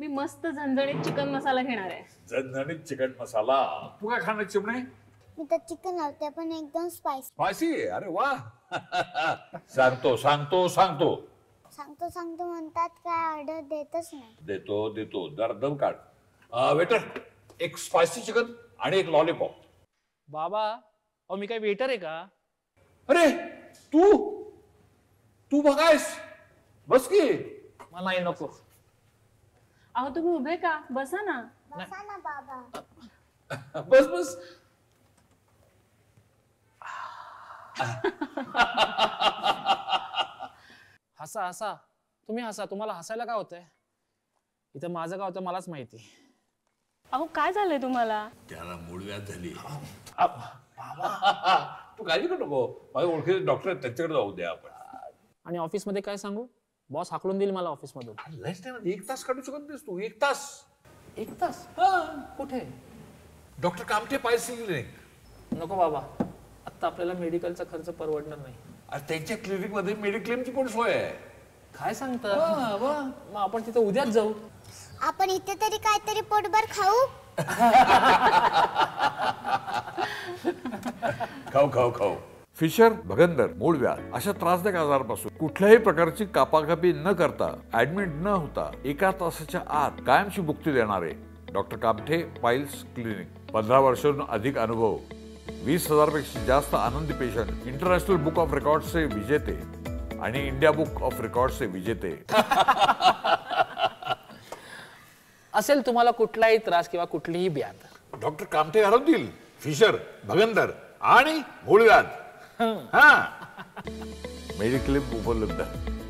मी मस्त झणझणीत चिकन मसाला घेणार आहे झणझणीत चिकन मसाला तू काय खाणार चिमणे मी तर चिकन आवते पण एकदम स्पायसी स्पायसी अरे वा सांगतो सांगतो सांगतो सांगतो सांगतो म्हणतात काय ऑर्डर देतच नाही देतो देतो दरदम काढ वेटर एक स्पायसी चिकन आणि एक लॉलीपॉप बाबा अहो मी काय वेटर आहे का अरे तू तू बघायस बस की मला नाही नको अहो तुम्ही उभे का बसा ना ना बस बस हसा हसा तुम्ही हसा तुम्हाला हसायला काय होतंय इथं माझं काय होतं मलाच माहिती अहो काय झालंय तुम्हाला त्याला व्याज झाली तू काळजी करू नको माझ्या ओळखीचे डॉक्टर त्याच्याकडे जाऊ दे आपण आणि ऑफिसमध्ये काय सांगू बॉस हाकलून देईल मला ऑफिस मधून एक तास काढू शकत नाहीस तू एक तास एक तास हा कुठे डॉक्टर कामठे पाहिजे नको बाबा आता आपल्याला मेडिकलचा खर्च परवडणार नाही अरे त्यांच्या क्लिनिक मध्ये मेडिक्लेमची पण सोय आहे काय सांगता मग आपण तिथे उद्याच जाऊ आपण इथे तरी काहीतरी पोटभर खाऊ खाऊ खाऊ खाऊ फिशर भगंदर मूळव्याध अशा त्रासदायक आजारापासून कुठल्याही प्रकारची कापाकापी न करता ऍडमिट न होता एका तासाच्या आत कायमची मुक्ती देणारे डॉक्टर कामठे पाइल्स क्लिनिक पंधरा वर्षांहून अधिक अनुभव वीस हजारपेक्षा जास्त आनंदी पेशंट इंटरनॅशनल बुक ऑफ रेकॉर्डचे विजेते आणि इंडिया बुक ऑफ रेकॉर्डचे विजेते असेल तुम्हाला कुठलाही त्रास किंवा कुठलीही ब्याद डॉक्टर कामठे हरवतील फिशर भगंदर आणि मूळव्याध हाँ मेरी क्लिप उपलब्ध है